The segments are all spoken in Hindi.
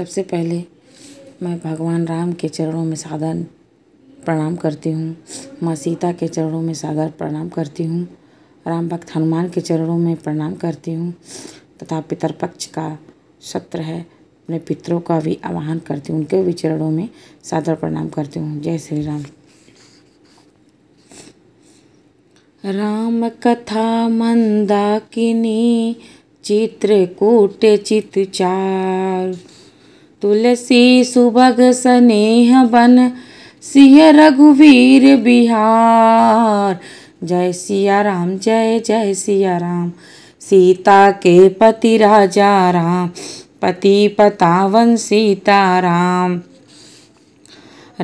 सबसे पहले मैं भगवान राम के चरणों में सादर प्रणाम करती हूँ माँ सीता के चरणों में सादर प्रणाम करती हूँ राम भक्त हनुमान के चरणों में प्रणाम करती हूँ तथा पितरपक्ष का सत्र है अपने पितरों का भी आवाहन करती हूँ उनके भी चरणों में सादर प्रणाम करती हूँ जय श्री राम राम कथा मंदाकिनी चित्रकूट चार तुलसी सुभग स्नेह बन सिंह रघुवीर बिहार जय सिया राम जय जय सिया राम सीता के पति राजा राम पति पतावन सीता राम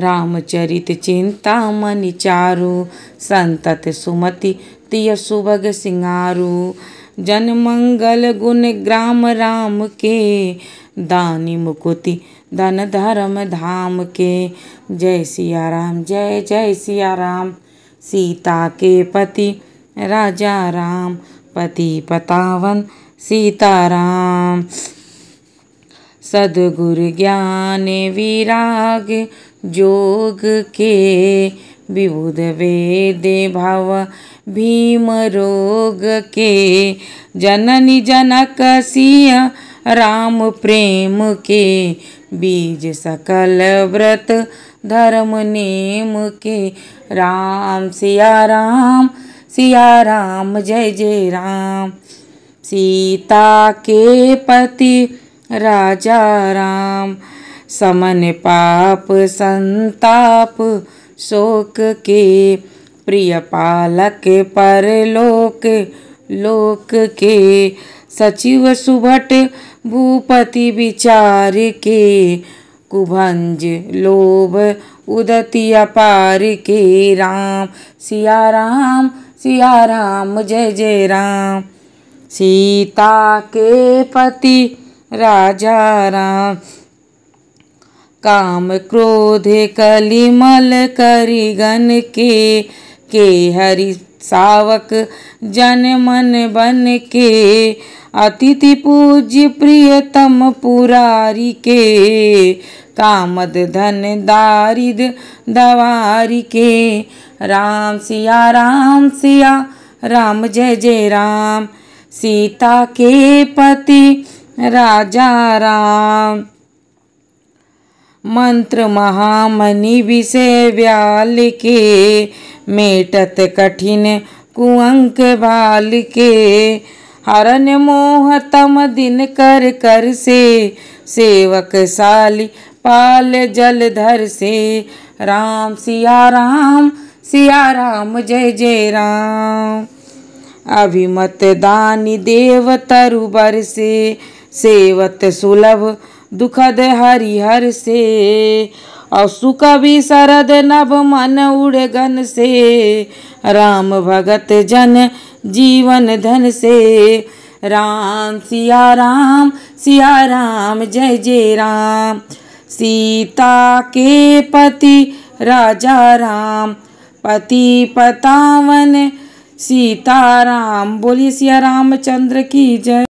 रामचरित चिंता मनिचारु संतत सुमति तिय सुभग सिंगारू जन मंगल गुण ग्राम राम के दानी मुकुति धन धर्म धाम के जय सिया राम जय जय सिया राम सीता के पति राजा राम पति पतावन सीता राम सदगुरु ज्ञान विराग जोग के विबुध वेदे भव भीम रोग के जननी जनक सिया राम प्रेम के बीज सकल व्रत धर्म नेम के राम सिया राम सिया राम जय जय राम सीता के पति राजा राम समन पाप संताप शोक के प्रिय पालक पर लोक के सचिव सुभट भूपति विचार के कुभंज लोभ उदति अपार के राम सिया राम सिया राम जय जय राम सीता के पति राजा राम काम क्रोध कलिमल करिगन के के हरि सावक जन मन बन के अतिथि पूज्य प्रियतम पुरारी के कामद धन दारिद दवारी के राम सिया राम सिया राम जय जय राम सीता के पति राजा राम मंत्र महामणि व्याल के मेटत कठिन कुअंक बाल के हरण मोहतम दिन कर कर से सेवक साली पाल जलधर से राम सिया राम सिया राम जय जय राम अभिमत दानी देव तरुबर से सेवत सुलभ दुखद हरिहर से और सुख भी शरद नव मन उड़गन से राम भगत जन जीवन धन से राम सिया राम सिया राम जय जय राम सीता के पति राजा राम पति पतावन सीता राम बोलिए सिया रामचंद्र की जय